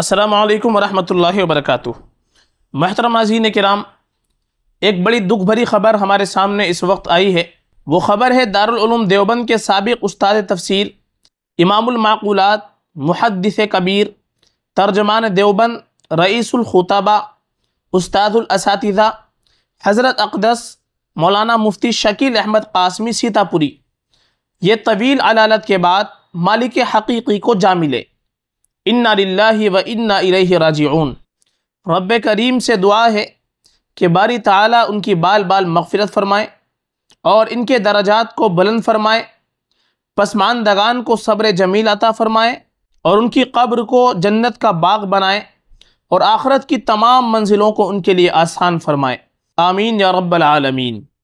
السلام علیکم ورحمۃ اللہ وبرکاتہ محترم عازین کرام ایک بڑی دکھ بھری خبر ہمارے سامنے اس وقت آئی ہے وہ خبر ہے دارالعلوم دیوبند کے سابق استاد تفصیل امام المعقولات محدث کبیر ترجمان دیوبند رئیس الخطبہ استاد الاساتذہ حضرت اقدس مولانا مفتی شکیل احمد قاسمی سیتا پوری یہ طویل علالت کے بعد مالک حقیقی کو جا ملے للہ و انا الیہ راجعون رب کریم سے دعا ہے کہ باری تعالیٰ ان کی بال بال مغفرت فرمائے اور ان کے درجات کو بلند فرمائے پسماندگان کو صبر جمیل عطا فرمائے اور ان کی قبر کو جنت کا باغ بنائے اور آخرت کی تمام منزلوں کو ان کے لیے آسان فرمائے آمین یا رب العالمین